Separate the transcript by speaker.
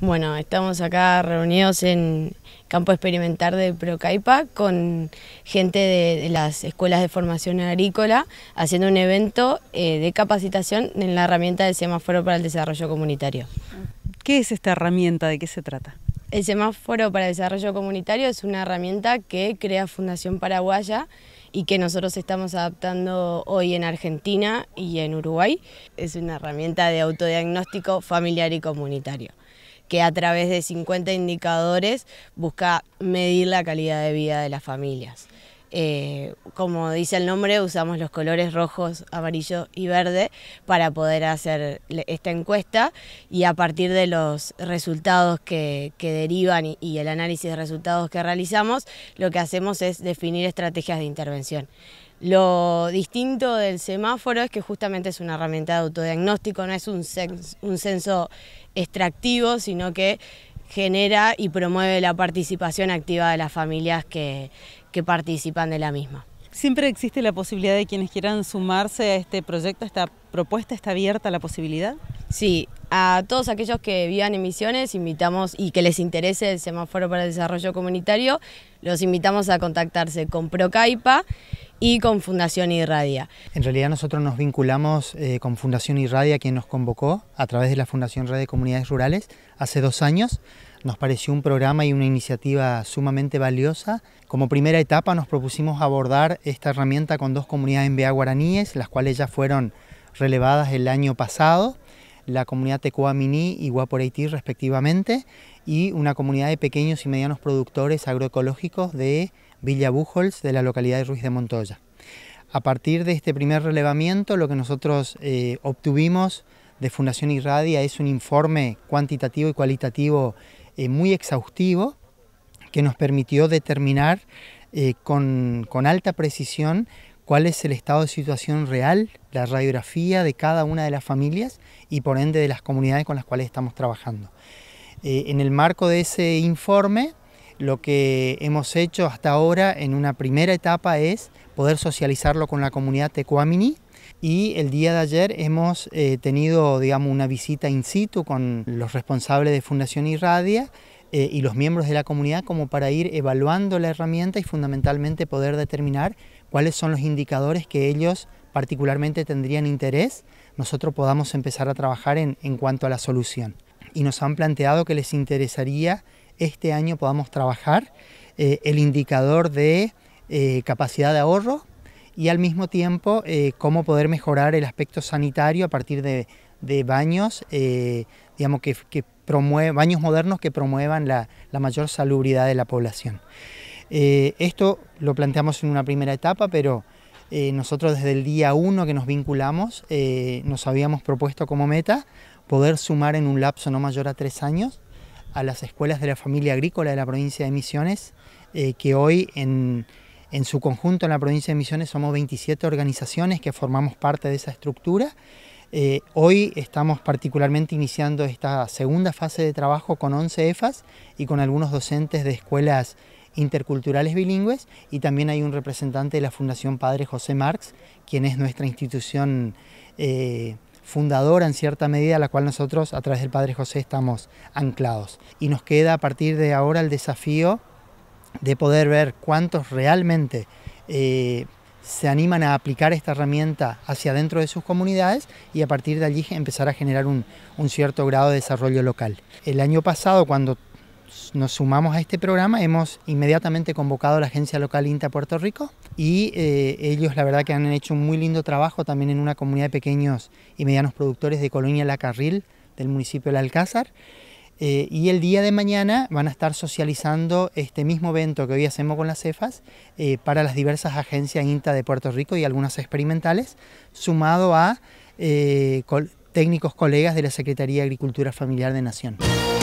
Speaker 1: Bueno, estamos acá reunidos en Campo Experimental de Procaipa con gente de, las escuelas de formación agrícola haciendo un evento eh, de capacitación en la herramienta del semáforo para el desarrollo comunitario. ¿Qué es esta
Speaker 2: herramienta? ¿De qué se trata?
Speaker 1: El semáforo para el desarrollo comunitario es una herramienta que crea Fundación Paraguaya y que nosotros estamos adaptando hoy en Argentina y en Uruguay. Es una herramienta de autodiagnóstico familiar y comunitario que a través de 50 indicadores busca medir la calidad de vida de las familias. Eh, como dice el nombre, usamos los colores rojos, amarillo y verde para poder hacer esta encuesta y a partir de los resultados que, derivan y el análisis de resultados que realizamos, lo que hacemos es definir estrategias de intervención. Lo distinto del semáforo es que justamente es una herramienta de autodiagnóstico, no es un, censo extractivo, sino que genera y promueve la participación activa de las familias que, que participan de la misma.
Speaker 2: ¿Siempre existe la posibilidad de quienes quieran sumarse a este proyecto,
Speaker 1: a esta propuesta, está abierta la posibilidad? Sí, a todos aquellos que vivan en Misiones invitamos y que les interese el semáforo para el desarrollo comunitario, los invitamos a contactarse con Procaipa y con Fundación Irradia.
Speaker 2: En realidad nosotros nos vinculamos eh, con Fundación Irradia, quien nos convocó a través de la Fundación Red de Comunidades Rurales hace dos años. Nos pareció un programa y una iniciativa sumamente valiosa. Como primera etapa nos propusimos abordar esta herramienta con dos comunidades en guaraníes, las cuales ya fueron relevadas el año pasado la comunidad Tecuamini y Guaporeití respectivamente, y una comunidad de pequeños y medianos productores agroecológicos de Villa Bujols... de la localidad de Ruiz de Montoya. A partir de este primer relevamiento, lo que nosotros eh, obtuvimos de Fundación Irradia es un informe cuantitativo y cualitativo eh, muy exhaustivo que nos permitió determinar eh, con alta precisión cuál es el estado de situación real, la radiografía de cada una de las familias y por ende de las comunidades con las cuales estamos trabajando. Eh, en el marco de ese informe, lo que hemos hecho hasta ahora en una primera etapa es poder socializarlo con la comunidad Tecuamini y el día de ayer hemos eh, tenido digamos, una visita in situ con los responsables de Fundación Irradia eh, y los miembros de la comunidad como para ir evaluando la herramienta y fundamentalmente poder determinar cuáles son los indicadores que ellos particularmente tendrían interés, nosotros podamos empezar a trabajar en, en cuanto a la solución. Y nos han planteado que les interesaría este año podamos trabajar eh, el indicador de eh, capacidad de ahorro y al mismo tiempo cómo poder mejorar el aspecto sanitario a partir de, de baños, digamos que, que promueve, baños modernos que promuevan la, mayor salubridad de la población. Eh, esto lo planteamos en una primera etapa, pero eh, nosotros desde el día 1 que nos vinculamos eh, nos habíamos propuesto como meta poder sumar en un lapso no mayor a tres años a las escuelas de la familia agrícola de la provincia de Misiones, que hoy en, en su conjunto en la provincia de Misiones somos 27 organizaciones que formamos parte de esa estructura eh, hoy estamos particularmente iniciando esta segunda fase de trabajo con 11 EFAS y con algunos docentes de escuelas interculturales bilingües y también hay un representante de la Fundación Padre José Marx, quien es nuestra institución eh, fundadora en cierta medida, a la cual nosotros a través del Padre José estamos anclados. Y nos queda a partir de ahora el desafío de poder ver cuántos realmente eh, se animan a aplicar esta herramienta hacia dentro de sus comunidades y a partir de allí empezar a generar un, cierto grado de desarrollo local. El año pasado, cuando nos sumamos a este programa, hemos inmediatamente convocado a la agencia local INTA Puerto Rico y eh, ellos la verdad que han hecho un muy lindo trabajo también en una comunidad de pequeños y medianos productores de Colonia La Carril del municipio del Alcázar eh, y el día de mañana van a estar socializando este mismo evento que hoy hacemos con las cefas eh, para las diversas agencias INTA de Puerto Rico y algunas experimentales, sumado a eh, técnicos colegas de la Secretaría de Agricultura Familiar de Nación.